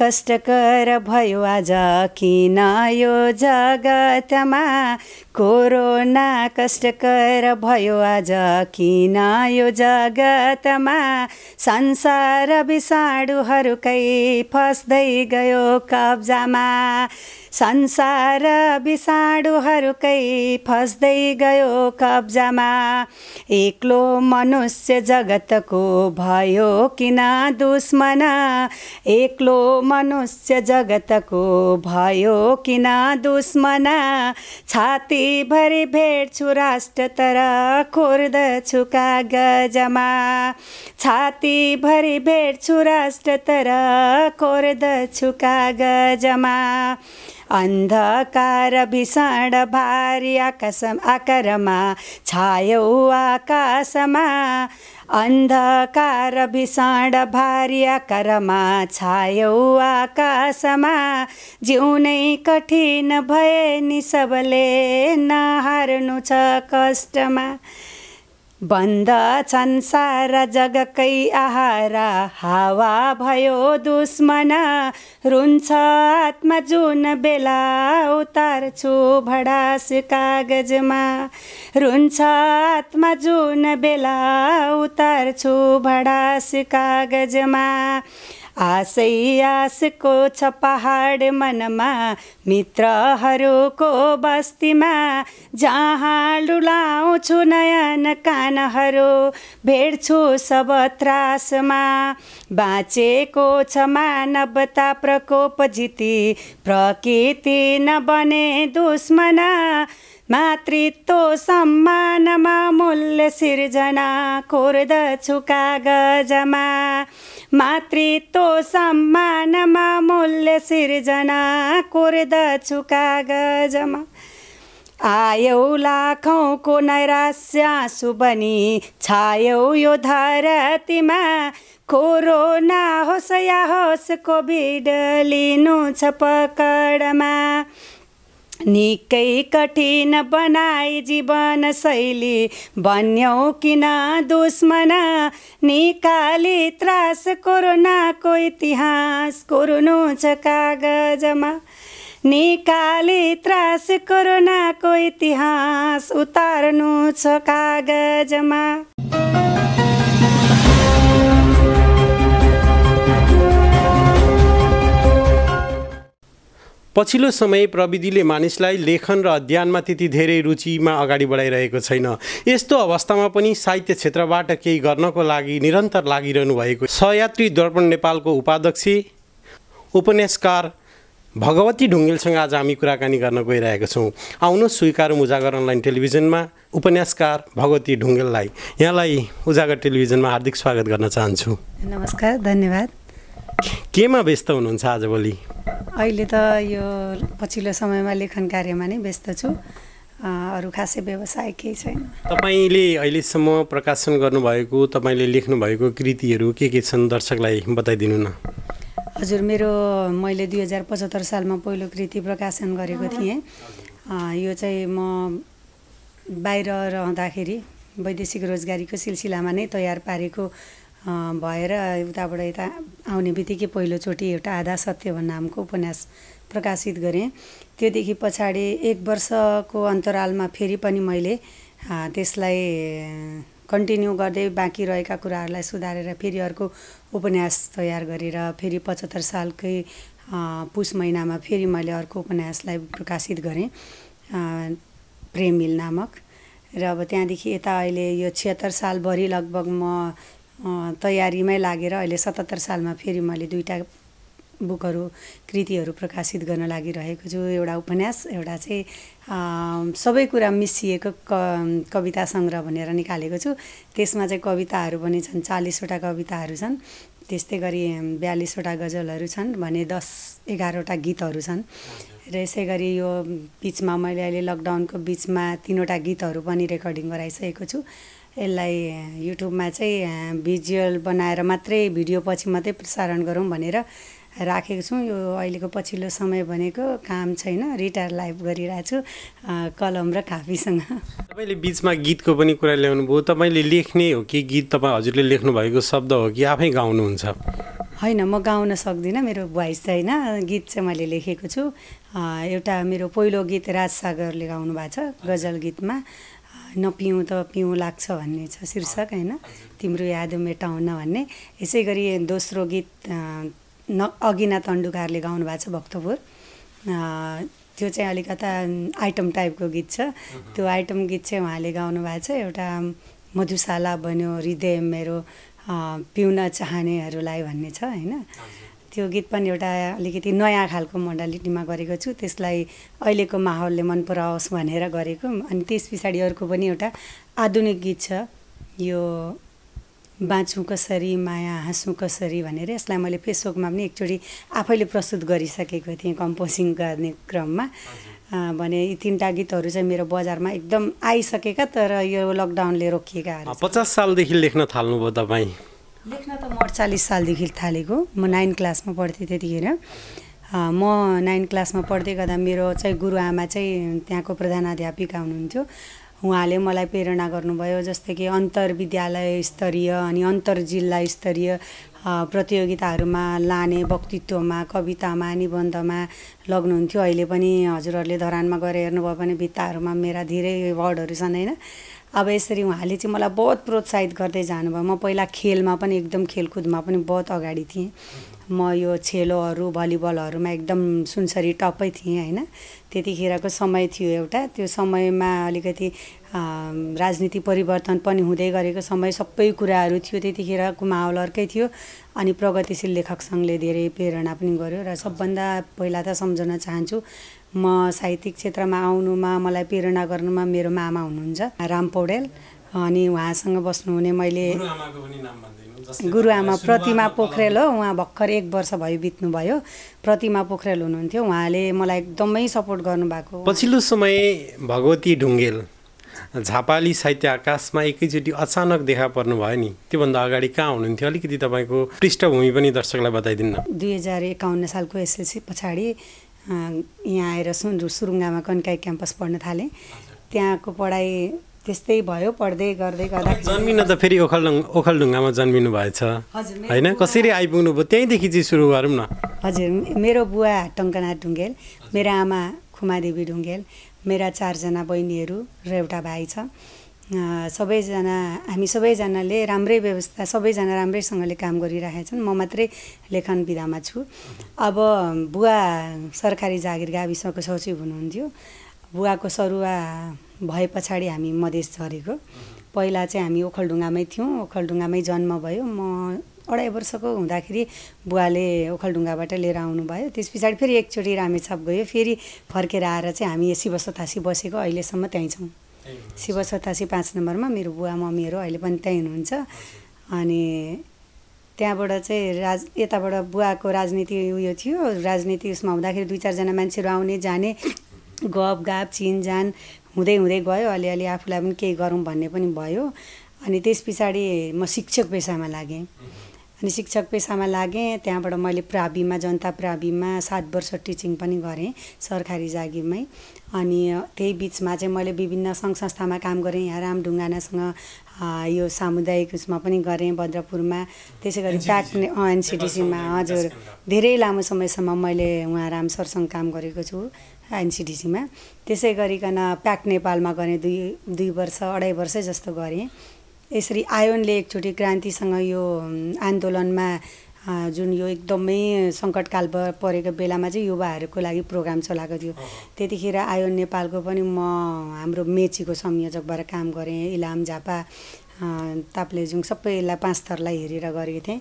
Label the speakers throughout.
Speaker 1: कष्टकर भयो आज किन यो जगतमा कोरोना कष्टकर भयो आज किन यो जगतमा संसार विषाणुहरूकै फस्दै गयो कब्जामा संसार विषाणुहरूकै फस्दै गयो कब्जामा एक्लो मनुष्य जगतको भयो किन दुश्मन एक्लो मनुष्य जगतको भयो किन दुश्मन छाती भरि भेट्छु राष्ट्र तर खोर्दछु कागजमा छातीभरि भेट्छु राष्ट्र तर खोर्दछु कागजमा अन्धकार भीषण भारी आकाश आकारमा छायौ आकाशमा अन्धकार भीषण भार्य करमा छायौ आकाशमा जिउनै कठिन भए नि सबले नहार्नु छ कष्टमा छन् सारा जगकै आहारा हावा भयो दुश्मन रुन्छ आत्मा जुन बेला उतार्छु भडास कागजमा रुन्छ आत्मा जुन बेला उतार्छु भडास कागजमा आशै आशको छ पहाड मनमा मित्रहरूको बस्तीमा जहाँ डुलाउँछु नयन कानहरू भेट्छु सब त्रासमा बाँचेको छ मानवता प्रकोप जिती प्रकृति नबने दुश्मना मातृत्व सम्मानमा मूल्य सिर्जना कोर्दछु कागजमा मातृत्व सम्मानमा मूल्य सिर्जना कोर्दछु कागजमा आयौ लाखौँको नैराश्य पनि छायौ यो धरतीमा कोरोना होस् या होस् कोभिड लिनु छ पकडमा निकै कठिन बनाए जीवन शैली बन्यौ किन दुश्मना निकाले त्रास कोरोनाको इतिहास कोरोनो छ कागजमा निकाले त्रास कोरोनाको इतिहास उतार्नु छ कागजमा
Speaker 2: पछिल्लो समय प्रविधिले मानिसलाई लेखन र अध्ययनमा त्यति धेरै रुचिमा अगाडि बढाइरहेको छैन यस्तो अवस्थामा पनि साहित्य क्षेत्रबाट केही गर्नको लागि निरन्तर लागिरहनु भएको सहयात्री दर्पण नेपालको उपाध्यक्ष उपन्यासकार भगवती ढुङ्गेलसँग आज हामी कुराकानी गर्न गइरहेका छौँ आउनु स्वीकार उजागर अनलाइन टेलिभिजनमा उपन्यासकार भगवती ढुङ्गेललाई यहाँलाई उजागर टेलिभिजनमा हार्दिक स्वागत गर्न चाहन्छु
Speaker 1: नमस्कार धन्यवाद
Speaker 2: केमा व्यस्त हुनुहुन्छ आजभोलि
Speaker 1: अहिले त यो पछिल्लो समयमा लेखन कार्यमा नै व्यस्त छु अरू खासै व्यवसाय केही छैन
Speaker 2: तपाईँले अहिलेसम्म प्रकाशन गर्नुभएको तपाईँले लेख्नुभएको कृतिहरू के के छन् दर्शकलाई बताइदिनु न
Speaker 1: हजुर मेरो मैले दुई हजार पचहत्तर सालमा पहिलो कृति प्रकाशन गरेको थिएँ यो चाहिँ म बाहिर रहँदाखेरि वैदेशिक रोजगारीको सिलसिलामा नै तयार पारेको भएर उताबाट यता आउने बित्तिकै पहिलोचोटि एउटा आधा सत्य भन्ने नामको उपन्यास प्रकाशित गरेँ त्योदेखि पछाडि एक वर्षको अन्तरालमा फेरि पनि मैले त्यसलाई कन्टिन्यू गर्दै बाँकी रहेका कुराहरूलाई सुधारेर फेरि अर्को उपन्यास तयार गरेर फेरि पचहत्तर सालकै पुस महिनामा फेरि मैले अर्को उपन्यासलाई प्रकाशित गरेँ प्रेमिल नामक र अब त्यहाँदेखि यता अहिले यो छिहत्तर सालभरि लगभग म तयारीमै लागेर अहिले सतहत्तर सालमा फेरि मैले दुईवटा बुकहरू कृतिहरू प्रकाशित गर्न लागिरहेको छु एउटा उपन्यास एउटा चाहिँ सबै कुरा मिसिएको क कविता सङ्ग्रह भनेर निकालेको छु त्यसमा चाहिँ कविताहरू पनि छन् चालिसवटा कविताहरू छन् त्यस्तै गरी बयालिसवटा गजलहरू छन् भने दस एघारवटा गीतहरू छन् र यसै गरी यो बिचमा मैले अहिले लकडाउनको बिचमा तिनवटा गीतहरू पनि रेकर्डिङ गराइसकेको छु यसलाई युट्युबमा चाहिँ भिजुअल बनाएर मात्रै भिडियो पछि मात्रै प्रसारण गरौँ भनेर राखेको छौँ यो अहिलेको पछिल्लो समय भनेको काम छैन रिटायर लाइफ गरिरहेको छु कलम र कापीसँग
Speaker 2: तपाईँले बिचमा गीतको पनि कुरा ल्याउनुभयो भयो तपाईँले लेख्ने हो कि गीत तपाईँ हजुरले लेख्नु भएको शब्द हो कि आफै गाउनुहुन्छ
Speaker 1: होइन म गाउन सक्दिनँ मेरो भोइस चाहिँ होइन गीत चाहिँ मैले लेखेको छु एउटा मेरो पहिलो गीत राजसागरले गाउनु भएको छ गजल गीतमा नपिउँ त पिउँ लाग्छ भन्ने छ शीर्षक होइन तिम्रो याद मेटाउन भन्ने यसै गरी दोस्रो गीत न अगिना तन्डुकारले गाउनु भएको छ भक्तपुर त्यो चाहिँ अलिकता आइटम टाइपको गीत छ त्यो आइटम गीत चाहिँ उहाँले गाउनु भएको छ एउटा मधुशाला बन्यो हृदय मेरो पिउन चाहनेहरूलाई भन्ने छ होइन त्यो गीत पनि एउटा अलिकति नयाँ खालको मोडालिटीमा गरेको छु त्यसलाई अहिलेको माहौलले मन पराओस् भनेर गरेको अनि त्यस पछाडि अर्को पनि एउटा आधुनिक गीत छ यो बाँचौँ कसरी माया हाँसौँ कसरी भनेर यसलाई मैले फेसबुकमा पनि एकचोटि आफैले प्रस्तुत गरिसकेको थिएँ कम्पोजिङ गर्ने क्रममा भने यी तिनवटा गीतहरू चाहिँ मेरो बजारमा एकदम आइसकेका तर यो लकडाउनले रोकिएका
Speaker 2: पचास सालदेखि लेख्न थाल्नुभयो तपाईँ
Speaker 1: लेख्न त म अडचालिस सालदेखि थालेको म नाइन क्लासमा पढ्थेँ त्यतिखेर म नाइन क्लासमा पढ्दै गर्दा मेरो चाहिँ गुरुआमा चाहिँ त्यहाँको प्रधानाध्यापिका हुनुहुन्थ्यो उहाँले मलाई प्रेरणा गर्नुभयो जस्तै कि अन्तर विद्यालय स्तरीय अनि अन्तर जिल्ला स्तरीय प्रतियोगिताहरूमा लाने वक्तित्वमा कवितामा निबन्धमा लग्नुहुन्थ्यो अहिले पनि हजुरहरूले धरानमा गएर हेर्नुभयो भने भित्ताहरूमा मेरा धेरै वर्डहरू छन् होइन अब यसरी उहाँले चाहिँ मलाई बहुत प्रोत्साहित गर्दै जानुभयो म पहिला खेलमा पनि एकदम खेलकुदमा पनि बहुत अगाडि थिएँ म यो छेलोहरू भलिबलहरूमा एकदम सुनसरी टपै थिएँ होइन त्यतिखेरको समय थियो एउटा त्यो समयमा अलिकति राजनीति परिवर्तन पनि हुँदै गरेको समय सबै कुराहरू थियो त्यतिखेरको माहौल अर्कै थियो अनि प्रगतिशील लेखक सङ्घले धेरै प्रेरणा पनि गर्यो र सबभन्दा पहिला त सम्झन चाहन्छु म साहित्यिक क्षेत्रमा आउनुमा मलाई प्रेरणा गर्नुमा मेरो मामा हुनुहुन्छ राम पौडेल अनि उहाँसँग बस्नुहुने मैले गुरुआमा प्रतिमा पोखरेल हो उहाँ भर्खर एक वर्ष भयो बित्नुभयो प्रतिमा पोखरेल हुनुहुन्थ्यो उहाँले मलाई एकदमै सपोर्ट गर्नुभएको
Speaker 2: पछिल्लो समय भगवती ढुङ्गेल झापाली साहित्य आकाशमा एकैचोटि अचानक देखा पर्नु भयो नि त्योभन्दा अगाडि कहाँ हुनुहुन्थ्यो अलिकति तपाईँको पृष्ठभूमि पनि दर्शकलाई बताइदिनु
Speaker 1: दुई हजार एकाउन्न सालको एसएलसी पछाडि यहाँ आएर रु सुरुङ्गामा कन्काई क्याम्पस पढ्न थालेँ त्यहाँको पढाइ त्यस्तै भयो पढ्दै गर्दै गर्दा
Speaker 2: जन्मिन त फेरि ओखलडुङ ओखलढुङ्गामा जन्मिनु भएछ होइन कसरी आइपुग्नु भयो त्यहीँदेखि चाहिँ सुरु गरौँ न
Speaker 1: हजुर मेरो बुवा टङ्कनाथ ढुङ्गेल मेरो आमा खुमादेवी ढुङ्गेल मेरा चारजना बहिनीहरू र एउटा भाइ छ सबैजना हामी सबैजनाले राम्रै व्यवस्था सबैजना राम्रैसँगले काम गरिरहेका छन् म मात्रै लेखन विधामा छु अब बुवा सरकारी जागिर गाविसको सचिव हुनुहुन्थ्यो बुवाको सरुवा भए पछाडि हामी मधेस झरेको पहिला चाहिँ हामी ओखलढुङ्गामै थियौँ ओखलढुङ्गामै जन्म भयो म अढाई वर्षको हुँदाखेरि बुवाले ओखलढुङ्गाबाट लिएर आउनुभयो त्यस पछाडि फेरि एकचोटि रामेछाप गयो फेरि फर्केर आएर चाहिँ हामी थासी बसेको अहिलेसम्म त्यहीँ छौँ शिव सतासी पाँच नम्बरमा मेरो बुवा मम्मीहरू अहिले पनि त्यहीँ हुनुहुन्छ अनि त्यहाँबाट चाहिँ राज यताबाट बुवाको राजनीति उयो थियो राजनीति उसमा हुँदाखेरि दुई चारजना मान्छेहरू आउने जाने गफ गाप चिनजान हुँदै हुँदै गयो अलिअलि आफूलाई पनि केही गरौँ भन्ने पनि भयो अनि त्यस पछाडि म शिक्षक पेसामा लागेँ अनि शिक्षक पेसामा लागेँ त्यहाँबाट मैले प्राविमा जनता प्राविमा सात वर्ष टिचिङ पनि गरेँ सरकारी जागिरमै अनि त्यही बिचमा चाहिँ मैले विभिन्न सङ्घ संस्थामा काम गरेँ यहाँ रामढुङ्गानासँग यो सामुदायिक उसमा पनि गरेँ भद्रपुरमा त्यसै गरी प्याक एनसिडिसीमा हजुर धेरै लामो समयसम्म मैले उहाँ राम सरसँग काम गरेको छु एनसिडिसीमा त्यसै गरिकन प्याक नेपालमा गरेँ दुई दुई वर्ष अढाई वर्षै जस्तो गरेँ यसरी आयोनले एकचोटि क्रान्तिसँग यो आन्दोलनमा जुन यो एकदमै सङ्कटकाल परेको बेलामा चाहिँ युवाहरूको लागि प्रोग्राम चलाएको थियो त्यतिखेर आयोन नेपालको पनि म हाम्रो मेचीको संयोजकबाट काम गरेँ इलाम झापा ताप्लेजुङ सबै यसलाई पाँच थरलाई हेरेर गरेको थिएँ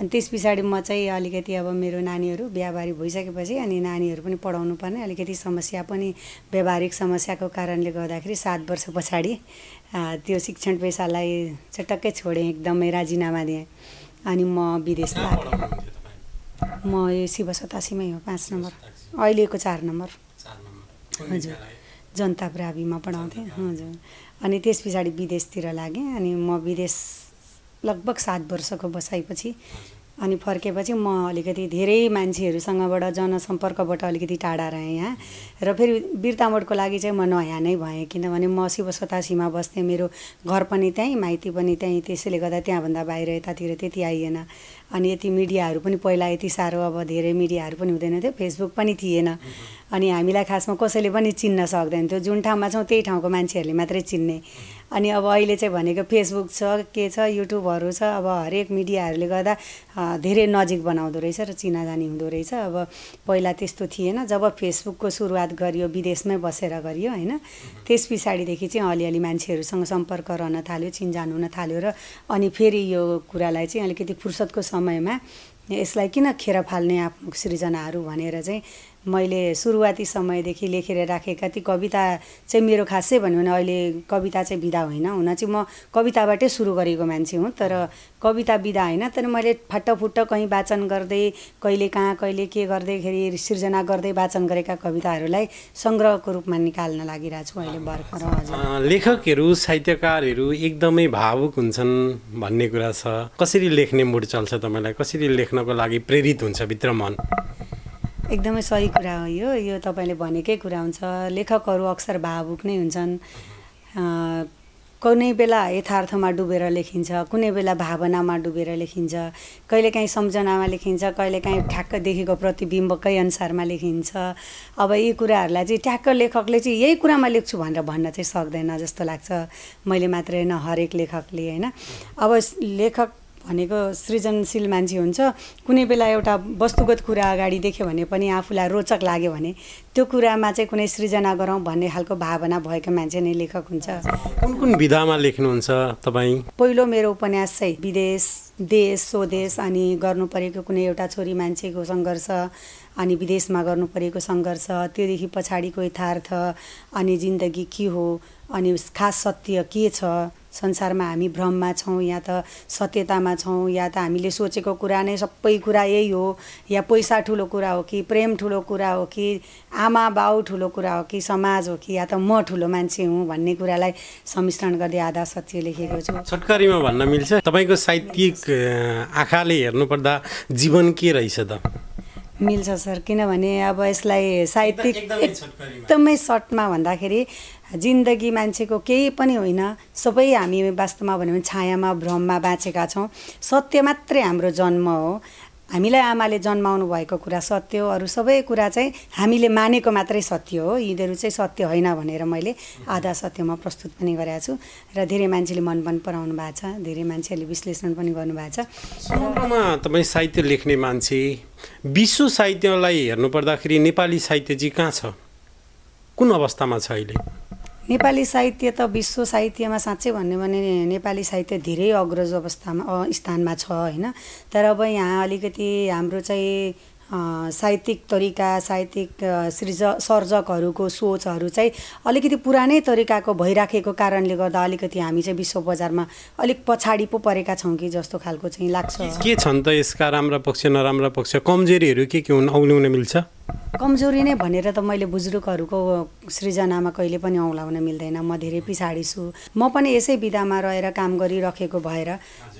Speaker 1: अनि त्यस पछाडि म चाहिँ अलिकति अब मेरो नानीहरू बिहाबारी भइसकेपछि अनि नानीहरू पनि पढाउनु पर्ने अलिकति समस्या पनि व्यावहारिक समस्याको कारणले गर्दाखेरि सात वर्ष पछाडि त्यो शिक्षण पेसालाई चटक्कै छोडेँ एकदमै राजीनामा दिएँ अनि म विदेश लागेँ म यो शिव सतासीमै हो पाँच नम्बर अहिलेको चार नम्बर हजुर जनता प्राविमा पढाउँथेँ हजुर अनि त्यस पछाडि विदेशतिर लागेँ अनि म विदेश लगभग सात वर्षको बसाइपछि अनि फर्केपछि म अलिकति धेरै मान्छेहरूसँगबाट जनसम्पर्कबाट अलिकति टाढा रहेँ यहाँ र फेरि बिर्तामोडको लागि चाहिँ म नयाँ नै भएँ किनभने म शिवसतासीमा बस्थेँ मेरो घर पनि त्यहीँ माइती पनि त्यहीँ त्यसैले गर्दा त्यहाँभन्दा बाहिर यतातिर त्यति आइएन अनि यति मिडियाहरू पनि पहिला यति साह्रो अब धेरै मिडियाहरू पनि हुँदैन थियो फेसबुक पनि थिएन अनि हामीलाई खासमा कसैले पनि चिन्न सक्दैन थियो जुन ठाउँमा छौँ त्यही ठाउँको मान्छेहरूले मात्रै चिन्ने अनि अब अहिले चाहिँ भनेको फेसबुक छ के छ युट्युबहरू छ अब हरेक मिडियाहरूले गर्दा धेरै नजिक बनाउँदो रहेछ र चिनाजानी हुँदो रहेछ अब पहिला त्यस्तो थिएन जब फेसबुकको सुरुवात गरियो विदेशमै बसेर गरियो होइन त्यस पछाडिदेखि चाहिँ अलिअलि मान्छेहरूसँग सम्पर्क रहन थाल्यो चिनजान हुन थाल्यो र अनि फेरि यो कुरालाई चाहिँ अलिकति फुर्सदको समयमा यसलाई किन खेर फाल्ने आफ्नो सृजनाहरू भनेर चाहिँ मैले सुरुवाती समयदेखि लेखेर राखेका ती कविता चाहिँ मेरो खासै भन्यो भने अहिले कविता चाहिँ बिदा होइन हुन चाहिँ म कविताबाटै सुरु गरेको मान्छे हुँ तर कविता विदा होइन तर मैले फाटफुट्ट कहीँ वाचन गर्दै कहिले कहाँ कहिले के गर्दैखेरि सिर्जना गर्दै वाचन गरेका कविताहरूलाई सङ्ग्रहको रूपमा निकाल्न लागिरहेको छु अहिले भर्खर
Speaker 2: लेखकहरू साहित्यकारहरू एकदमै भावुक हुन्छन् भन्ने कुरा छ कसरी लेख्ने मुड चल्छ तपाईँलाई कसरी लेख्नको लागि प्रेरित हुन्छ भित्र मन
Speaker 1: एकदमै सही कुरा हो यो यो तपाईँले भनेकै कुरा हुन्छ लेखकहरू अक्सर भावुक नै हुन्छन् कुनै बेला यथार्थमा डुबेर लेखिन्छ कुनै बेला भावनामा डुबेर लेखिन्छ कहिलेकाहीँ सम्झनामा लेखिन्छ कहिलेकाहीँ ठ्याक्क देखेको प्रतिबिम्बकै अनुसारमा लेखिन्छ अब यी कुराहरूलाई चाहिँ ठ्याक्क लेखकले चाहिँ यही कुरामा लेख्छु भनेर भन्न चाहिँ सक्दैन जस्तो लाग्छ मैले मात्रै होइन हरेक लेखकले होइन अब लेखक भनेको सृजनशील मान्छे हुन्छ कुनै बेला एउटा वस्तुगत कुरा अगाडि देख्यो भने पनि आफूलाई रोचक लाग्यो भने त्यो कुरामा चाहिँ कुनै सृजना गरौँ भन्ने खालको भावना भएको मान्छे नै लेखक हुन्छ
Speaker 2: कुन कुन विधामा लेख्नुहुन्छ तपाईँ
Speaker 1: पहिलो मेरो उपन्यास चाहिँ विदेश देश स्वदेश अनि गर्नु परेको कुनै एउटा छोरी मान्छेको सङ्घर्ष अनि विदेशमा गर्नु परेको सङ्घर्ष त्योदेखि पछाडिको यथार्थ अनि जिन्दगी के हो अनि खास सत्य के छ संसारमा हामी भ्रममा छौँ या त सत्यतामा छौँ या त हामीले सोचेको कुरा नै सबै कुरा यही हो या पैसा ठुलो कुरा हो कि प्रेम ठुलो कुरा हो कि आमा बाउ ठुलो कुरा हो कि समाज हो कि या त म ठुलो मान्छे हुँ भन्ने कुरालाई सम्मिश्रण गर्दै आधा सत्य लेखेको छु
Speaker 2: छोटकरीमा भन्न मिल्छ तपाईँको साहित्यिक आँखाले हेर्नुपर्दा जीवन के रहेछ त
Speaker 1: मिल्छ सर किनभने अब यसलाई साहित्यिक एकदमै सर्टमा भन्दाखेरि जिन्दगी मान्छेको केही पनि होइन सबै हामी वास्तवमा भन्यो भने छायामा भ्रममा बाँचेका छौँ सत्य मात्रै हाम्रो जन्म हो हामीलाई आमाले जन्माउनु भएको कुरा सत्य हो अरू सबै कुरा चाहिँ हामीले मानेको मात्रै सत्य हो यिनीहरू चाहिँ सत्य होइन भनेर मैले आधा सत्यमा प्रस्तुत पनि गरेको छु र धेरै मान्छेले मन पनि पराउनु भएको छ धेरै मान्छेहरूले विश्लेषण पनि गर्नुभएको छ
Speaker 2: समग्रमा तपाईँ साहित्य लेख्ने मान्छे विश्व साहित्यलाई हेर्नु पर्दाखेरि नेपाली साहित्य चाहिँ कहाँ छ कुन अवस्थामा छ अहिले
Speaker 1: नेपाली साहित्य त विश्व साहित्यमा साँच्चै भन्यो भने नेपाली साहित्य धेरै अग्रज अवस्थामा स्थानमा छ होइन तर अब यहाँ अलिकति हाम्रो चाहिँ साहित्यिक तरिका साहित्यिक सृज सर्जकहरूको सोचहरू चाहिँ अलिकति पुरानै तरिकाको भइराखेको कारणले गर्दा अलिकति हामी चाहिँ विश्व बजारमा अलिक पछाडि पो परेका छौँ कि जस्तो खालको चाहिँ लाग्छ
Speaker 2: के छन् त यसका राम्रा पक्ष नराम्रा पक्ष कमजोरीहरू के के हुन् औल्याउन मिल्छ
Speaker 1: कमजोरी नै भनेर त मैले बुजुर्गहरूको सृजनामा कहिले पनि औँला मिल्दैन म धेरै पछाडि छु म पनि यसै विधामा रहेर काम गरिराखेको भएर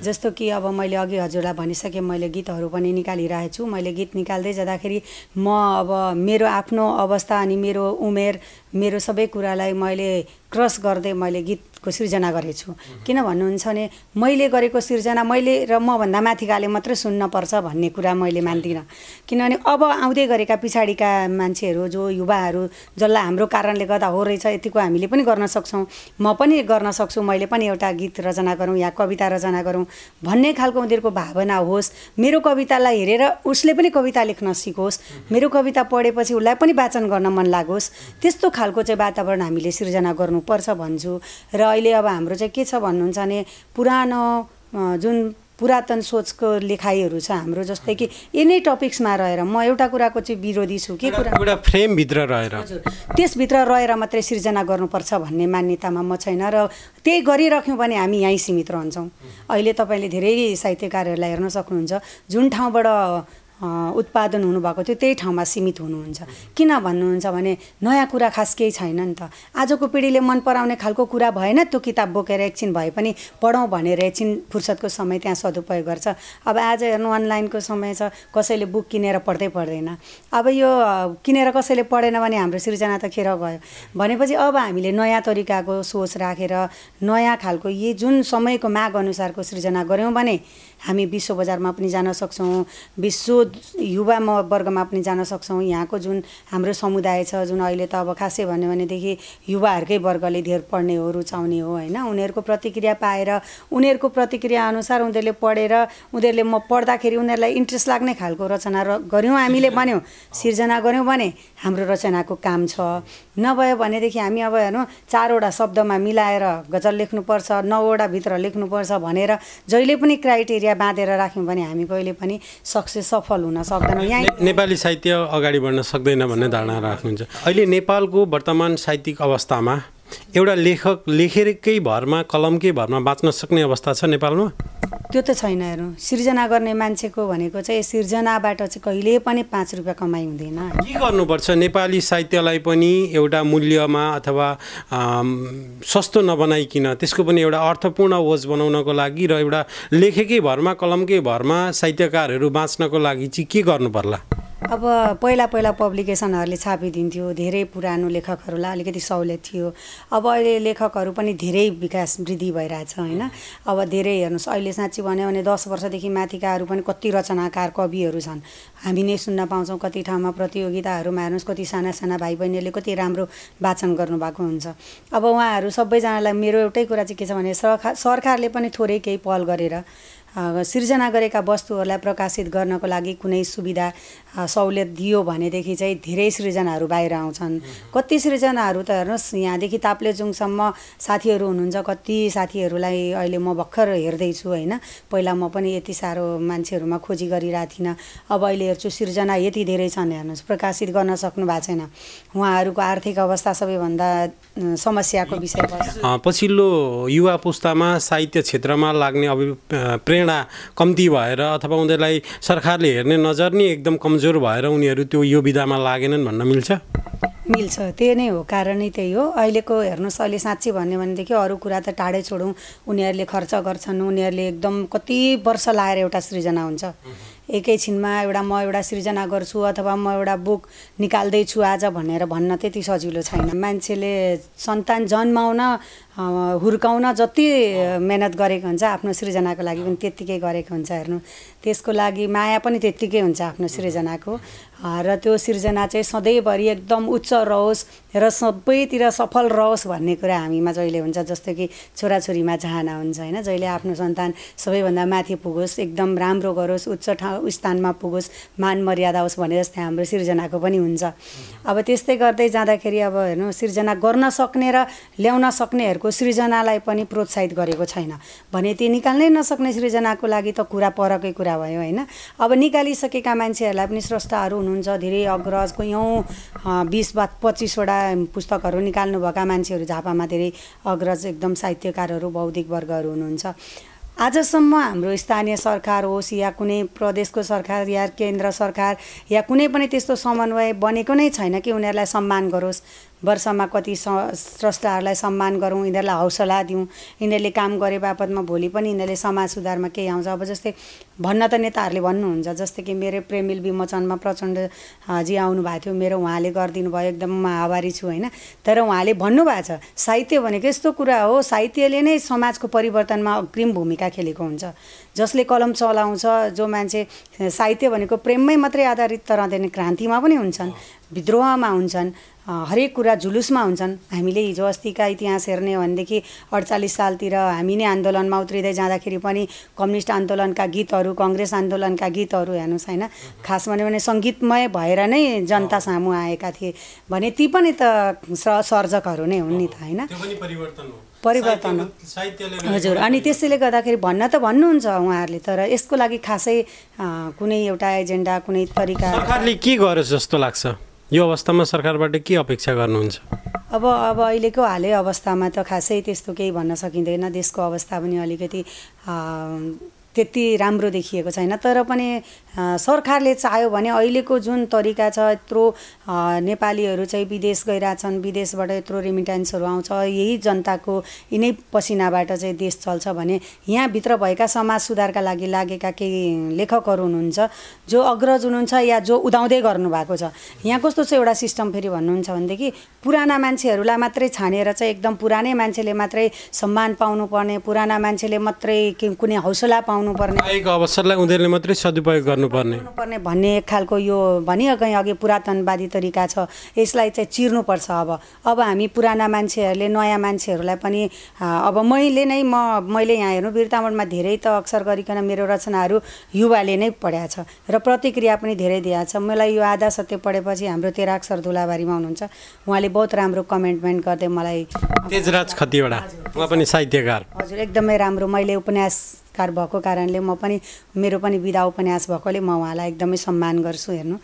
Speaker 1: जस्तो कि अब मैले अघि हजुरलाई भनिसकेँ मैले गीतहरू पनि निकालिरहेको छु मैले गीत निकाल्दै जाँदाखेरि म अब मेरो आफ्नो अवस्था अनि मेरो उमेर मेरो सबै कुरालाई मैले क्रस गर्दै मैले गीत को सिर्जना गरेछु किन भन्नुहुन्छ भने मैले गरेको सिर्जना मैले र मभन्दा माथिकाले मात्रै पर्छ भन्ने कुरा मैले मान्दिनँ किनभने अब आउँदै गरेका पछाडिका मान्छेहरू जो युवाहरू जसलाई हाम्रो कारणले गर्दा हो रहेछ यतिको हामीले पनि गर्न सक्छौँ म पनि गर्न सक्छु मैले पनि एउटा गीत रचना गरौँ या कविता रचना गरौँ भन्ने खालको उनीहरूको भावना होस् मेरो कवितालाई हेरेर उसले पनि कविता लेख्न सिकोस् मेरो कविता पढेपछि उसलाई पनि वाचन गर्न मन लागोस् त्यस्तो खालको चाहिँ वातावरण हामीले सिर्जना गर्नुपर्छ भन्छु र अहिले अब हाम्रो चाहिँ के छ भन्नुहुन्छ भने पुरानो जुन पुरातन सोचको लेखाइहरू छ हाम्रो जस्तै कि यिनै टपिक्समा रहेर म एउटा कुराको चाहिँ विरोधी छु के कुरा
Speaker 2: एउटा फ्रेमभित्र रहेर
Speaker 1: त्यसभित्र रहेर मात्रै सिर्जना गर्नुपर्छ भन्ने मान्यतामा म छैन र त्यही गरिराख्यौँ भने हामी यहीँ सीमित रहन्छौँ अहिले तपाईँले धेरै साहित्यकारहरूलाई हेर्न सक्नुहुन्छ जुन ठाउँबाट उत्पादन हुनुभएको थियो त्यही ठाउँमा सीमित हुनुहुन्छ किन भन्नुहुन्छ भने नयाँ कुरा खास केही छैन नि त आजको पिँढीले मन पराउने खालको कुरा भएन त्यो किताब बोकेर एकछिन भए पनि पढौँ भनेर एकछिन फुर्सदको समय त्यहाँ सदुपयोग गर्छ अब आज हेर्नु अनलाइनको समय छ कसैले बुक किनेर पढ्दै पढ्दैन अब यो किनेर कसैले पढेन भने हाम्रो सिर्जना त खेर गयो भनेपछि अब हामीले नयाँ तरिकाको सोच राखेर नयाँ खालको यी जुन समयको माग अनुसारको सृजना गऱ्यौँ भने हामी विश्व बजारमा पनि जान सक्छौँ विश्व युवा वर्गमा पनि जान सक्छौँ यहाँको जुन हाम्रो समुदाय छ जुन अहिले त अब खासै भन्यो भनेदेखि युवाहरूकै वर्गले धेर पढ्ने हो रुचाउने हो होइन उनीहरूको प्रतिक्रिया पाएर उनीहरूको प्रतिक्रिया अनुसार उनीहरूले पढेर उनीहरूले म पढ्दाखेरि उनीहरूलाई इन्ट्रेस्ट लाग्ने खालको रचना र गऱ्यौँ हामीले भन्यौँ सिर्जना गऱ्यौँ भने हाम्रो रचनाको काम छ नभयो भनेदेखि हामी अब हेर्नु चारवटा शब्दमा मिलाएर गजल लेख्नुपर्छ नौवटाभित्र लेख्नुपर्छ भनेर जहिले पनि क्राइटेरिया प्रक्रिया बाँधेर राख्यौँ भने हामी कहिले पनि सक्सेस सफल हुन सक्दैनौँ यहाँ
Speaker 2: नेपाली साहित्य अगाडि बढ्न सक्दैन भन्ने धारणा राख्नुहुन्छ अहिले नेपालको वर्तमान साहित्यिक अवस्थामा एउटा लेखक लेखेरकै भरमा कलमकै भरमा बाँच्न सक्ने अवस्था छ नेपालमा
Speaker 1: त्यो त छैन हेरौँ सिर्जना गर्ने मान्छेको भनेको चाहिँ सिर्जनाबाट चाहिँ कहिले पनि पाँच रुपियाँ कमाइ हुँदैन के
Speaker 2: गर्नुपर्छ नेपाली साहित्यलाई पनि एउटा मूल्यमा अथवा सस्तो नबनाइकन त्यसको पनि एउटा अर्थपूर्ण ओज बनाउनको लागि र एउटा लेखेकै भरमा कलमकै भरमा साहित्यकारहरू बाँच्नको लागि चाहिँ के गर्नु पर्ला
Speaker 1: अब पहिला पहिला पब्लिकेसनहरूले छापिदिन्थ्यो धेरै पुरानो लेखकहरूलाई अलिकति सहुलियत थियो अब अहिले लेखकहरू पनि धेरै विकास वृद्धि भइरहेछ होइन अब धेरै हेर्नुहोस् अहिले साँच्ची भन्यो भने दस वर्षदेखि माथिकाहरू पनि कति रचनाकार कविहरू छन् हामी नै सुन्न पाउँछौँ कति ठाउँमा प्रतियोगिताहरूमा हेर्नुहोस् कति साना साना भाइ बहिनीहरूले कति राम्रो वाचन गर्नुभएको हुन्छ अब उहाँहरू सबैजनालाई मेरो एउटै कुरा चाहिँ के छ भने सरकार सरकारले पनि थोरै केही पहल गरेर सिर्जना गरेका वस्तुहरूलाई प्रकाशित गर्नको लागि कुनै सुविधा सहुलियत दियो भनेदेखि चाहिँ धेरै सृजनाहरू बाहिर आउँछन् कति सृजनाहरू त हेर्नुहोस् यहाँदेखि ताप्लेजुङसम्म साथीहरू हुनुहुन्छ कति साथीहरूलाई अहिले म भर्खर हेर्दैछु होइन पहिला म पनि यति साह्रो मान्छेहरूमा खोजी गरिरहेको थिइनँ अब अहिले हेर्छु सिर्जना यति धेरै छन् हेर्नुहोस् प्रकाशित गर्न सक्नु भएको छैन उहाँहरूको आर्थिक अवस्था सबैभन्दा समस्याको विषय
Speaker 2: पछिल्लो युवा पुस्तामा साहित्य क्षेत्रमा लाग्ने अभि प्रेरणा कम्ती भएर अथवा उनीहरूलाई सरकारले हेर्ने नजर नै एकदम कमजोर भएर उनीहरू त्यो यो विधामा लागेनन् भन्न मिल्छ
Speaker 1: मिल्छ त्यही नै हो कारणै त्यही हो अहिलेको हेर्नुहोस् अहिले साँच्ची भन्यो भनेदेखि अरू कुरा त टाढै छोडौँ उनीहरूले खर्च गर्छन् उनीहरूले एकदम कति वर्ष लाएर एउटा सृजना हुन्छ एकैछिनमा एउटा म एउटा सृजना गर्छु अथवा म एउटा बुक निकाल्दैछु आज भनेर भन्न त्यति सजिलो छैन मान्छेले सन्तान जन्माउन हुर्काउन जति मेहनत गरेको हुन्छ आफ्नो सृजनाको लागि पनि त्यत्तिकै गरेको हुन्छ हेर्नु त्यसको लागि माया पनि त्यत्तिकै हुन्छ आफ्नो सृजनाको र त्यो सिर्जना चाहिँ सधैँभरि एकदम उच्च रहोस् र सबैतिर सफल रहोस् भन्ने कुरा हामीमा जहिले हुन्छ जस्तो कि छोराछोरीमा चाहना हुन्छ होइन जहिले आफ्नो सन्तान सबैभन्दा माथि पुगोस् एकदम राम्रो गरोस् उच्च ठाउँ स्थानमा पुगोस् मान मर्यादा होस् भने जस्तै हाम्रो सिर्जनाको पनि हुन्छ अब त्यस्तै गर्दै जाँदाखेरि अब हेर्नु सिर्जना गर्न सक्ने र ल्याउन सक्नेहरूको सृजनालाई पनि प्रोत्साहित गरेको छैन भने त्यो निकाल्नै नसक्ने सृजनाको लागि त कुरा परकै कुरा भयो होइन अब निकालिसकेका मान्छेहरूलाई पनि स्रष्टाहरू हुनुहुन्छ धेरै अग्रज यौँ बिस वा पच्चिसवटा पुस्तकहरू निकाल्नुभएका मान्छेहरू झापामा धेरै अग्रज एकदम साहित्यकारहरू बौद्धिक वर्गहरू हुनुहुन्छ आजसम्म हाम्रो स्थानीय सरकार होस् या कुनै प्रदेशको सरकार या केन्द्र सरकार या कुनै पनि त्यस्तो समन्वय बनेको नै छैन कि उनीहरूलाई सम्मान गरोस् वर्षमा कति स्रष्टाहरूलाई सम्मान गरौँ यिनीहरूलाई हौसला दिउँ यिनीहरूले काम गरे बापतमा भोलि पनि यिनीहरूले समाज सुधारमा केही आउँछ अब जस्तै भन्न त नेताहरूले भन्नुहुन्छ जस्तै कि मेरो प्रेमिल विमोचनमा प्रचण्ड आउनु भएको थियो मेरो उहाँले गरिदिनु भयो एकदम म आभारी छु होइन तर उहाँले भन्नुभएको छ साहित्य भनेको यस्तो कुरा हो साहित्यले नै समाजको परिवर्तनमा अग्रिम भूमिका खेलेको हुन्छ जसले कलम चलाउँछ जो मान्छे साहित्य भनेको प्रेममै मात्रै आधारित रहँदैन क्रान्तिमा पनि हुन्छन् विद्रोहमा हुन्छन् हरेक कुरा जुलुसमा हुन्छन् हामीले हिजो अस्तिका इतिहास हेर्ने हो भनेदेखि अडचालिस सालतिर हामी नै आन्दोलनमा उत्रिँदै जाँदाखेरि पनि कम्युनिस्ट आन्दोलनका गीतहरू कङ्ग्रेस आन्दोलनका गीतहरू हेर्नुहोस् होइन खास भन्यो भने सङ्गीतमय भएर नै जनता सामु आएका थिए भने ती पनि त सर्जकहरू नै हुन् नि त होइन
Speaker 2: परिवर्तन हजुर
Speaker 1: अनि त्यसैले गर्दाखेरि भन्न त भन्नुहुन्छ उहाँहरूले तर यसको लागि खासै कुनै एउटा एजेन्डा कुनै तरिका सरकारले
Speaker 2: के गरोस् जस्तो लाग्छ यो अवस्थामा सरकारबाट के अपेक्षा गर्नुहुन्छ
Speaker 1: अब अब अहिलेको हालै अवस्थामा त खासै त्यस्तो केही भन्न सकिँदैन देशको अवस्था पनि अलिकति त्यति राम्रो देखिएको छैन तर पनि सरकारले चाह्यो भने अहिलेको जुन तरिका छ यत्रो नेपालीहरू चाहिँ विदेश गइरहेछन् विदेशबाट यत्रो रेमिटेन्सहरू आउँछ यही जनताको यिनै पसिनाबाट चाहिँ देश चल्छ भने यहाँभित्र भएका समाज सुधारका लागि लागेका केही लेखकहरू हुनुहुन्छ जो अग्रज हुनुहुन्छ या जो उदाउँदै गर्नुभएको छ यहाँ कस्तो छ एउटा सिस्टम फेरि भन्नुहुन्छ भनेदेखि पुराना मान्छेहरूलाई मात्रै छानेर चाहिँ एकदम पुरानै मान्छेले मात्रै सम्मान पाउनुपर्ने पुराना मान्छेले मात्रै कुनै हौसला पाउनु पाउनुपर्ने
Speaker 2: आएको अवसरलाई उनीहरूले मात्रै सदुपयोग गर्नुपर्ने
Speaker 1: पर्ने भन्ने एक खालको यो कहीँ अघि पुरातनवादी तरिका छ यसलाई चाहिँ चिर्नुपर्छ अब अब हामी पुराना मान्छेहरूले नयाँ मान्छेहरूलाई पनि अब मैले नै म मैले यहाँ हेर्नु वीरतामणमा धेरै त अक्षर गरिकन मेरो रचनाहरू युवाले नै पढाएको छ र प्रतिक्रिया पनि धेरै दिएको छ मलाई यो आधा सत्य पढेपछि हाम्रो तेराक्षर धुलाबारीमा हुनुहुन्छ उहाँले बहुत राम्रो कमेन्टमेन्ट गर्दै मलाई
Speaker 2: तेजराज खतिवडा उहाँ पनि साहित्यकार
Speaker 1: हजुर एकदमै राम्रो मैले उपन्यास संस्कार भएको कारणले म पनि मेरो पनि विधा उपन्यास भएकोले म उहाँलाई एकदमै सम्मान गर्छु हेर्नु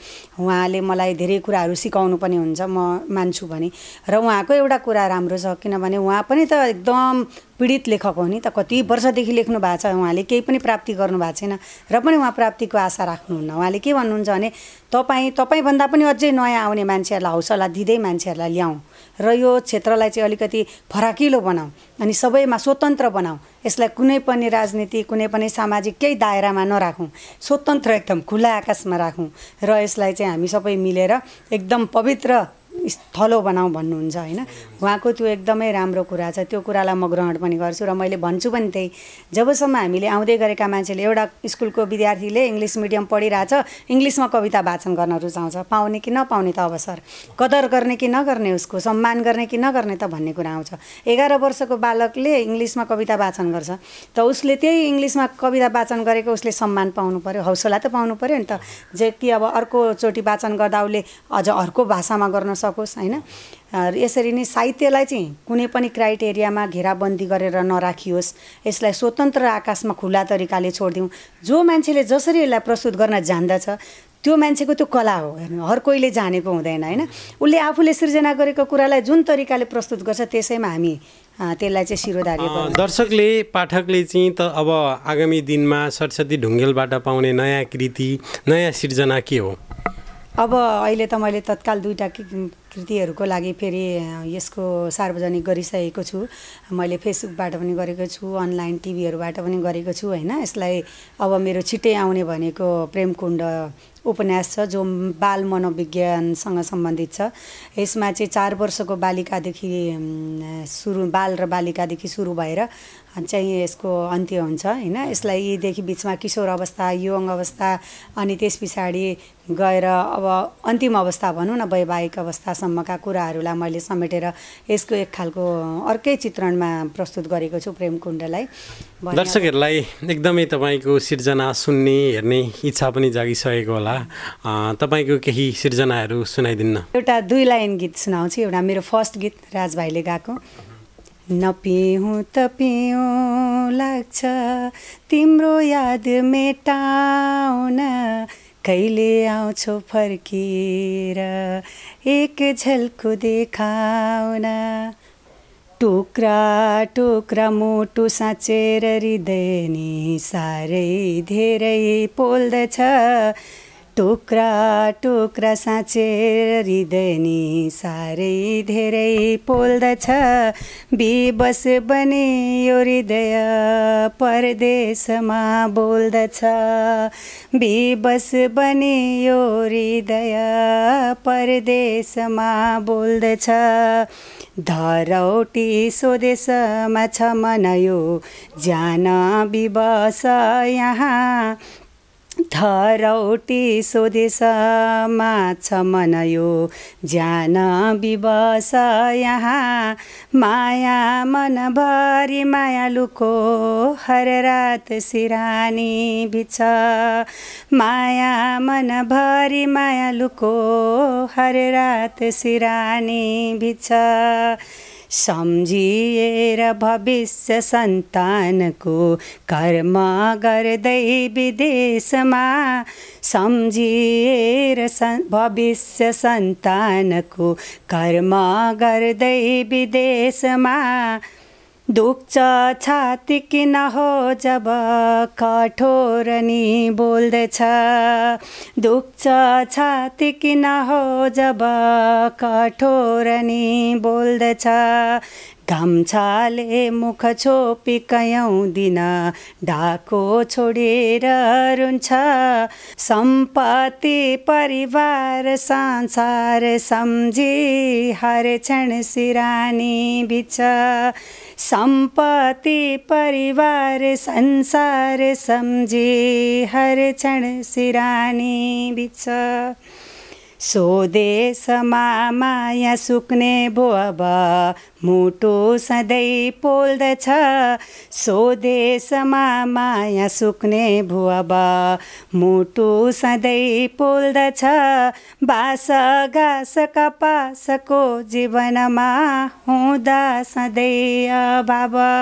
Speaker 1: उहाँले मलाई धेरै कुराहरू सिकाउनु पनि हुन्छ म मान्छु भने र उहाँको एउटा कुरा राम्रो छ किनभने उहाँ पनि त एकदम पीडित लेखक हो नि त कति वर्षदेखि लेख्नु भएको छ उहाँले केही पनि प्राप्ति गर्नु छैन र पनि उहाँ प्राप्तिको आशा राख्नुहुन्न उहाँले के भन्नुहुन्छ भने तपाईँ तपाईँभन्दा पनि अझै नयाँ आउने मान्छेहरूलाई हौसला दिँदै मान्छेहरूलाई ल्याऊ र यो क्षेत्रलाई चाहिँ अलिकति फराकिलो बनाऊ अनि सबैमा स्वतन्त्र बनाऊ यसलाई कुनै पनि राजनीति कुनै पनि सामाजिक केही दायरामा नराखौँ स्वतन्त्र एकदम खुला आकाशमा राखौँ र यसलाई चाहिँ हामी सबै मिलेर एकदम पवित्र स्थलो बनाऊ भन्नुहुन्छ होइन उहाँको त्यो एकदमै राम्रो कुरा छ त्यो कुरालाई म ग्रहण पनि गर्छु र मैले भन्छु पनि त्यही जबसम्म हामीले आउँदै गरेका मान्छेले एउटा स्कुलको विद्यार्थीले इङ्ग्लिस मिडियम पढिरहेछ इङ्ग्लिसमा कविता वाचन गर्न रुचाउँछ पाउने कि नपाउने त अवसर कदर गर्ने कि नगर्ने उसको सम्मान गर्ने कि नगर्ने त भन्ने कुरा आउँछ एघार वर्षको बालकले इङ्ग्लिसमा कविता वाचन गर्छ त उसले त्यही इङ्ग्लिसमा कविता वाचन गरेको उसले सम्मान पाउनु पऱ्यो हौसला त पाउनु पऱ्यो नि त जे कि अब अर्कोचोटि वाचन गर्दा उसले अझ अर्को भाषामा गर्न सक्छ नहोस् होइन यसरी नै साहित्यलाई चाहिँ कुनै पनि क्राइटेरियामा घेराबन्दी गरेर नराखियोस् यसलाई स्वतन्त्र आकाशमा खुल्ला तरिकाले छोडिदिउँ जो मान्छेले जसरी यसलाई प्रस्तुत गर्न जान्दछ त्यो मान्छेको त्यो कला हो हेर्नु हर कोहीले जानेको हुँदैन होइन उसले आफूले सिर्जना गरेको कुरालाई जुन तरिकाले प्रस्तुत गर्छ त्यसैमा हामी त्यसलाई चाहिँ शिरोधार्य
Speaker 2: दर्शकले पाठकले चाहिँ त अब आगामी दिनमा सरस्वती ढुङ्गेलबाट पाउने नयाँ कृति नयाँ सिर्जना के हो
Speaker 1: अब अहिले त मैले तत्काल दुईवटा कृतिहरूको लागि फेरि यसको सार्वजनिक गरिसकेको छु मैले फेसबुकबाट पनि गरेको छु अनलाइन टिभीहरूबाट पनि गरेको छु होइन यसलाई अब मेरो छिट्टै आउने भनेको प्रेमकुण्ड उपन्यास छ जो बाल मनोविज्ञानसँग सम्बन्धित छ यसमा चाहिँ चार वर्षको बालिकादेखि सुरु बाल र बालिकादेखि सुरु भएर चाहिँ यसको अन्त्य हुन्छ होइन यसलाई यीदेखि बिचमा किशोर अवस्था यङ अवस्था अनि त्यस पछाडि गएर अब अन्तिम अवस्था भनौँ न वैवाहिक अवस्थासम्मका कुराहरूलाई मैले समेटेर यसको एक खालको अर्कै चित्रणमा प्रस्तुत गरेको छु प्रेमकुण्डलाई
Speaker 2: दर्शकहरूलाई एकदमै तपाईँको सिर्जना सुन्ने हेर्ने इच्छा पनि जागिसकेको होला तपाईँको केही सिर्जनाहरू सुनाइदिन्न
Speaker 1: एउटा दुई लाइन गीत सुनाउँछु एउटा मेरो फर्स्ट गीत राजभाइले गाएको नपिउँ त पिउँ लाग्छ तिम्रो याद मेटाउन कहिले आउँछौ फर्किएर एक झल्को देखाउन टुक्रा टुक्रा मोटु साँचेर हृदय नि साह्रै धेरै पोल्दछ टुक्रा टुक्रा साँचेर हृदय नि साह्रै धेरै पोल्दछ बिबस बने यो हृदय परदेशमा बोल्दछ बिबस बने यो हृदय परदेशमा बोल्दछ धरौटी स्वदेशमा छ मन यो ज्यान बिबस यहाँ थरौटी स्वदेश माछ मनयो ज्यान विवस यहाँ माया मनभरि लुको हर रात सिरानी बिछ माया मनभरि लुको हर रात सिरानी बिछ सम्झिएर भविष्य सन्तानको कर्म गर्दै विदेशमा सम्झिएर भविष्य सन्तानको कर्म गर्दै विदेशमा दुख्छ छाती किन हो जब कठोर नि बोल्दैछ दुख्छ छाती किन हो जब कठोर नि बोल्दैछ घम्छाले मुख छोपी कयौँदिन ढाको छोडेर रुन्छ सम्पत्ति परिवार संसार सम्झी हर क्षण सिरानी बिच संपत्ति परिवार संसार समझे हर क्षण सिरानी बिच सोदे माया सुक्ने भो अब मोटो सधैँ पोल्दछ स्वदेशमा माया सुक्ने भुवा मुटु सधैँ पोल्दछ बास घास कपासको जीवनमा हुँदा सधैँ बाबा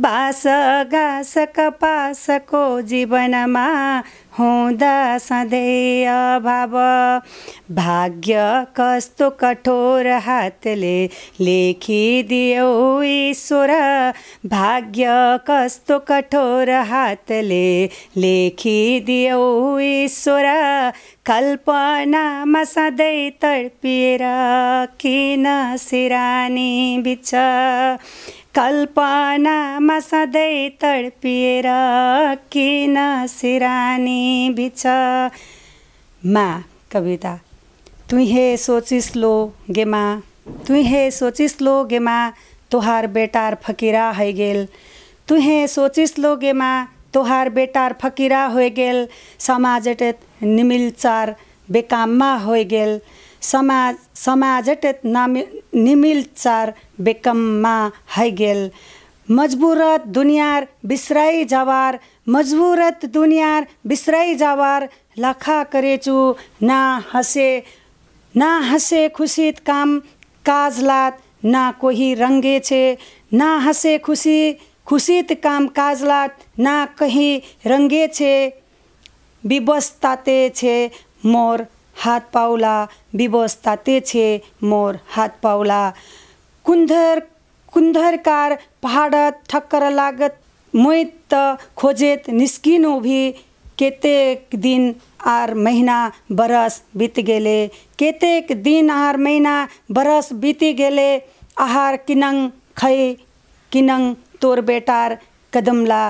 Speaker 1: बास घास कपासको जीवनमा हुँदा सधैँ अभाव भाग्य कस्तो कठोर हातले लेख दियो ईश्वर भाग्य कस्तो कठोर हातले लेखिदियो ईश्वर कल्पनामा सधैँ तडपिएर किन सिरानी बिच कल्पनामा सधैँ तडपिएर किन सिरानी बिच मा कविता तुहे सोचिस्लो गेमा तुहेँ सोचिस लो गेमा तोहार बेटार फकिरा है गेल तुहे सोचिस लो गेमा तोहार बेटार फकिरा हो गेल समाजट निमिलचार बेकाममा हो गेल समाज समाजट नामि निमिलचार बेकममा है गेल मजबूरत दुनियार बिसराई जवार मजबूरत दुनियार बिसराई जवार लखा करेचु ना हसे ना हसे खुसित काम काज लात ना कोई रंगे छे ना हसे खुशी खुशीत काम काज लात ना कहीं रंगे छे विवस्ताते छे मोर हाथ पाउला विवस्ताते छे मोर हाथ पाउला कुंधर कुंधरकार पहाड़त ठक्कर लागत मुई त खोजेत निस्किनो भी केते दिन आर महीना बरस बीत गेले कतेक दिन आर महीना बरस बीती गेले आहार किनंग खई किनंग तोर बेटार कदमला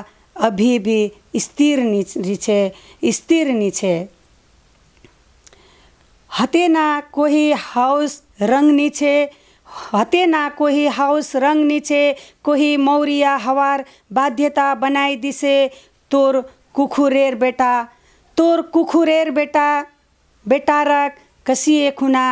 Speaker 1: अभी भी स्थिर नीचे स्थिर नीचे हते ना कोई हाउस रंग नीचे हते ना कोई हाउस रंग नीचे कोई मौरिया हवार बाध्यता बनाई दिसे तोर कुखुरेर बेटा तोर कुखुरेर बेटा बेटारक कसिए खुना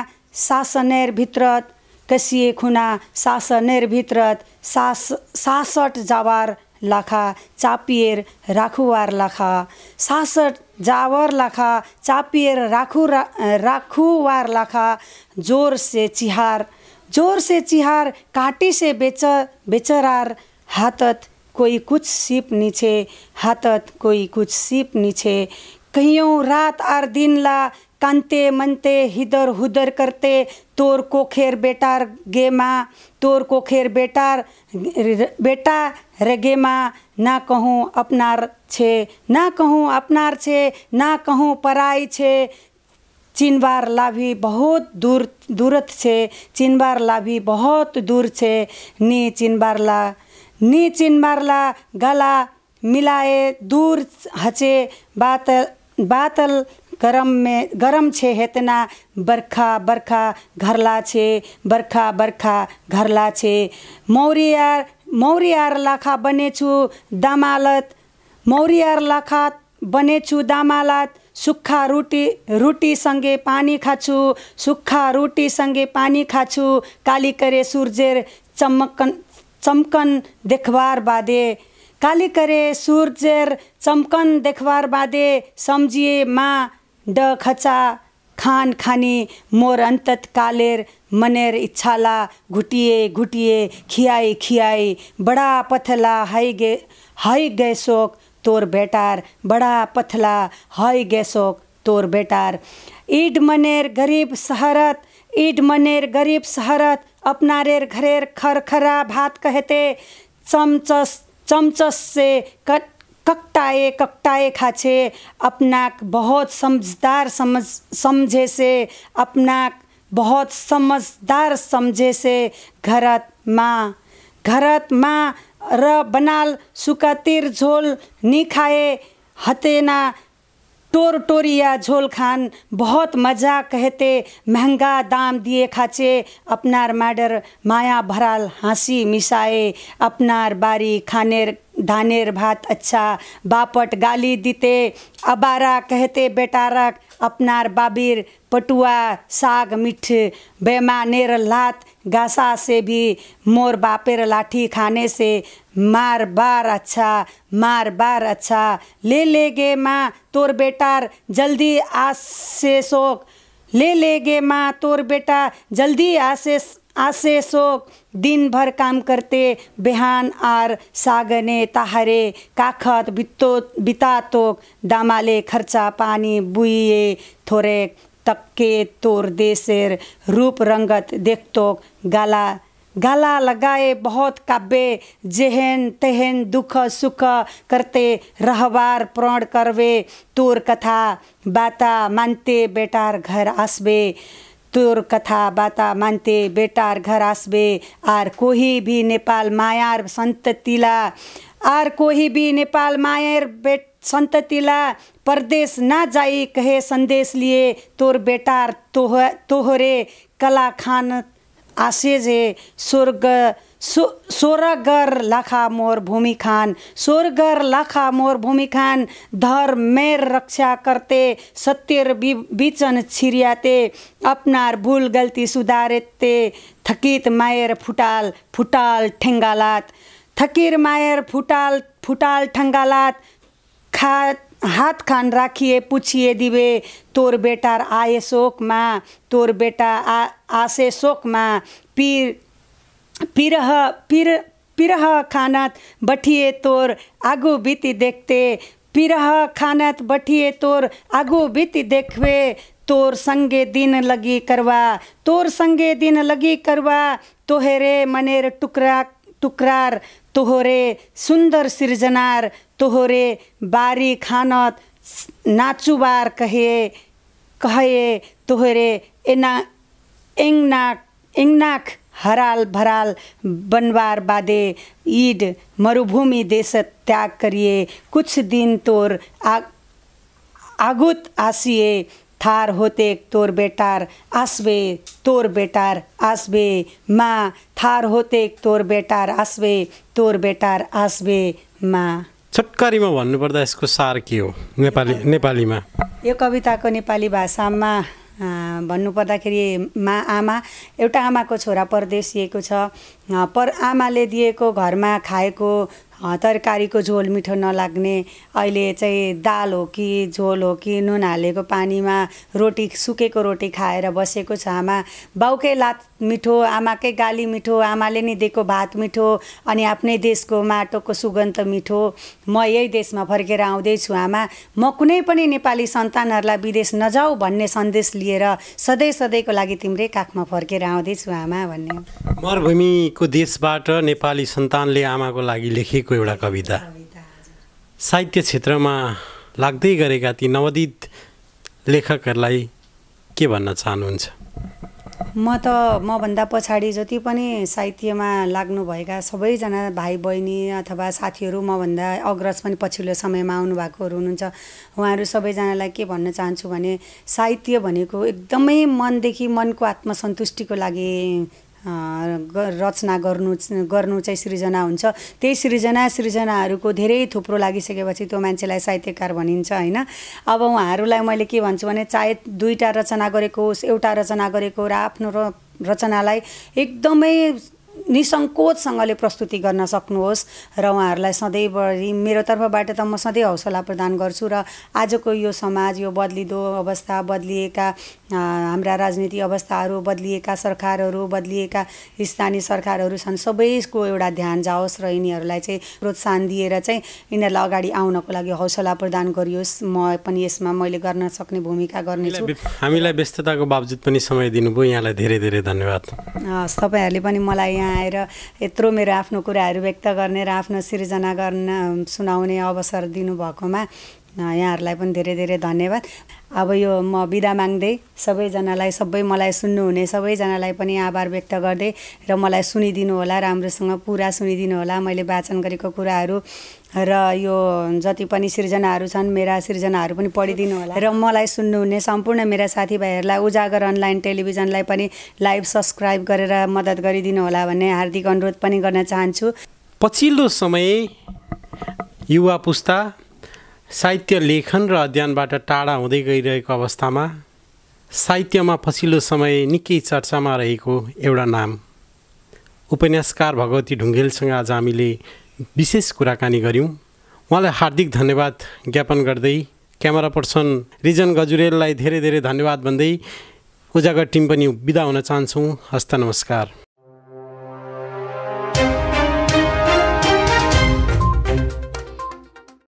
Speaker 1: सासनेर भित्रत कसिए खुना सासनेर भित्रत सास सासट जावार लाखा चापिएर राखुवार लाखा सासट जावर लाखा चापिएर राखु रा राखुवार लाखा जोर से चिहार जोर से चिहार काटी से बेच बेचरार हातत कोही कुछ सिप निछे हातत कोही कुछ सिप निछे कैयौँ रात आर दिन ला कांते मनते हिदर हुदर करते तोर को खेर बेटार गे माँ तोर को खेर बेटार बेटा रे गे माँ ना कहूँ अपनार छे ना कहूँ अपनार छे ना कहूँ पराई छे ચીનવાર લાવી બહુત દૂર દૂરત लाभी बहुत दूर छे नी છે ला नी ની ચીનબારલા गला मिलाए दूर हचे बात बातल गरममे ग गरम छ बर्खा बर्खा छे बर्खा बर्खा घरला मौरी आर मौरी लाखा बनेछु दामालत मौरियार लाखा बनेछु दामालत सुक्खा रोटी रोटी सङ्गे पानी खाछु सुक्खा रोटी सँगे पानी खाछु काली करे सुरजेर चमकन चमकन देखबार बादे काली करे सुरजेर चमकन देखबार बादे सम्झिए मा ड खान खानी मोर अंतत कालेर मनेर इच्छाला घुटिए घुटिए खियाई खियाई बड़ा पथला हई गे हई गैसोक तोर बेटार बड़ा पथला हाई गैसोक तोर बेटार ईड मनेर गरीब सहरत ईड मनेर गरीब सहरत अपना रेर घरेर खरखरा भात कहते चमचस चमचस से कट ककताए ककताए खाचे अपनाक बहुत समझदार समझ समझे से अपनाक बहुत समझदार समझे से घरत माँ र बनाल सुकातिर झोल खाए हतेना टोर टोरिया झोल खान बहुत मजा कहते महंगा दाम दिए खाचे अपनार माडर माया भराल हंसी मिसाए अपनार बारी खानेर धानेर भात अच्छा बापट गाली दीते अबारा कहते बेटारक अपनार बाबीर पटुआ साग मिठ बेमानेर लात गासा से भी मोर बापेर लाठी खाने से मार बार अच्छा मार बार अच्छा ले ले गे माँ तोर बेटार जल्दी आसे शोक ले ले गे माँ तोर बेटा जल्दी आसे आसे शोक दिन भर काम करते बिहान आर सागने ताहरे काखत बितो बिता तोक दामाले खर्चा पानी बुइए थोरे तक्के तोर देशेर रूप रंगत देखतोक गाला गाला लगाए बहुत काबे जेहन तेहन दुख सुख करते रहवार प्रण करवे तोर कथा बाता मानते बेटार घर आसबे तोर कथा बाता मानते बेटार घर आसबे आर कोही भी नेपाल मायार तिला आर कोही भी नेपाल मायार बेट तिला परदेश ना जाई कहे संदेश लिए तोर बेटार तोह तोहरे कला खान जे स्वर्ग सो लाखा मोर भूमि खान स्वर्गर लाखा मोर भूमि खान धर मेर रक्षा करते सत्यर बिचन छिरियाते अपनार भूल गल्ती सुधारेते थकित मायर फुटाल फुटाल ठेङ्गालात थकिर मायर फुटाल फुटाल ठङ्गालात खा हाथ खान राखिए पूछिए दिवे तोर बेटार आए माँ तोर बेटा आ आसे माँ पीर पिरह पिर पिरह खानत बठिए तोर आगू बीती देखते पिरह खानत बठिए तोर आगू बीती देखवे तोर संगे दिन लगी करवा तोर संगे दिन लगी करवा तोहरे मनेर टुकरा टुकरार तोहरे सुंदर सृजनार तोहरे बारी खानत नाचुबार कहे कहे तोहरे एना एंगनाक एंगनाक हराल भराल बनवार बादे ईड मरुभूमि देश त्याग करिए कुछ दिन तोर आग आगुत आसिए थार होते तोर बेटार आसवे तोर बेटार आसवे माँ थार होते तोर बेटार आसवे तोर बेटार आसवे माँ
Speaker 2: छोटकरीमा भन्नुपर्दा यसको सार के हो नेपाली नेपालीमा
Speaker 1: यो कविताको नेपाली भाषामा भन्नुपर्दाखेरि मा आमा एउटा आमाको छोरा परदेशिएको छ पर आमाले दिएको घरमा खाएको तरकारीको झोल मिठो नलाग्ने अहिले चाहिँ दाल हो कि झोल हो कि नुन हालेको पानीमा रोटी सुकेको रोटी खाएर बसेको छ आमा बाउकै लात मिठो आमाकै गाली मिठो आमाले नै दिएको भात मिठो अनि आफ्नै देशको माटोको सुगन्ध मिठो म यही देशमा फर्केर आउँदैछु आमा म कुनै पनि नेपाली सन्तानहरूलाई विदेश नजाऊ भन्ने सन्देश लिएर सधैँ सधैँको लागि तिम्रै काखमा फर्केर आउँदैछु आमा भन्ने
Speaker 2: मरुभूमिको देशबाट नेपाली सन्तानले आमाको लागि लेखेको लेखेको एउटा कविता साहित्य क्षेत्रमा लाग्दै गरेका ती नवदित लेखकहरूलाई के भन्न चाहनुहुन्छ
Speaker 1: म त मभन्दा पछाडि जति पनि साहित्यमा लाग्नुभएका सबैजना भाइ बहिनी अथवा साथीहरू मभन्दा अग्रज पनि पछिल्लो समयमा आउनुभएकोहरू हुनुहुन्छ उहाँहरू सबैजनालाई के भन्न चाहन्छु भने साहित्य भनेको एकदमै मनदेखि मनको आत्मसन्तुष्टिको लागि रचना गर्नु गर्नु चाहिँ सृजना हुन्छ त्यही सृजना सृजनाहरूको धेरै थुप्रो लागिसकेपछि त्यो मान्छेलाई साहित्यकार भनिन्छ होइन अब उहाँहरूलाई मैले के भन्छु भने चाहे दुईवटा रचना गरेको होस् एउटा रचना गरेको र आफ्नो रचनालाई एकदमै निसङ्कोचसँगले प्रस्तुति गर्न सक्नुहोस् र उहाँहरूलाई सधैँभरि मेरो तर्फबाट त म सधैँ हौसला प्रदान गर्छु र आजको यो समाज यो बदलिँदो अवस्था बदलिएका हाम्रा राजनीति अवस्थाहरू बदलिएका सरकारहरू बदलिएका स्थानीय सरकारहरू छन् सबैको एउटा ध्यान जाओस् र यिनीहरूलाई चाहिँ प्रोत्साहन दिएर चाहिँ यिनीहरूलाई अगाडि आउनको लागि हौसला प्रदान गरियोस् म पनि यसमा मैले गर्न सक्ने भूमिका गर्नेछु
Speaker 2: हामीलाई व्यस्तताको बावजुद पनि समय दिनुभयो यहाँलाई धेरै धेरै धन्यवाद
Speaker 1: हस् तपाईँहरूले पनि मलाई यहाँ आएर यत्रो मेरो आफ्नो कुराहरू व्यक्त गर्ने र आफ्नो सिर्जना गर्न सुनाउने अवसर दिनुभएकोमा यहाँहरूलाई पनि धेरै धेरै धन्यवाद अब यो म बिदा माग्दै सबैजनालाई सबै मलाई सुन्नुहुने सबैजनालाई पनि आभार व्यक्त गर्दै र मलाई सुनिदिनु होला राम्रोसँग पुरा सुनिदिनु होला मैले वाचन गरेको कुराहरू र यो जति पनि सिर्जनाहरू छन् मेरा सिर्जनाहरू पनि पढिदिनु होला र मलाई सुन्नुहुने सम्पूर्ण मेरा साथीभाइहरूलाई उजागर अनलाइन टेलिभिजनलाई पनि लाइभ सब्सक्राइब गरेर मद्दत गरिदिनु होला भन्ने हार्दिक अनुरोध पनि गर्न चाहन्छु
Speaker 2: पछिल्लो समय युवा पुस्ता साहित्य लेखन र अध्ययनबाट टाढा हुँदै गइरहेको अवस्थामा साहित्यमा पछिल्लो समय निकै चर्चामा रहेको एउटा नाम उपन्यासकार भगवती ढुङ्गेलसँग आज हामीले विशेष कुराकानी गऱ्यौँ उहाँलाई हार्दिक धन्यवाद ज्ञापन गर्दै क्यामेरा पर्सन रिजन गजुरेललाई धेरै धेरै धन्यवाद भन्दै उजागर टिम पनि बिदा हुन चाहन्छौँ हस्त नमस्कार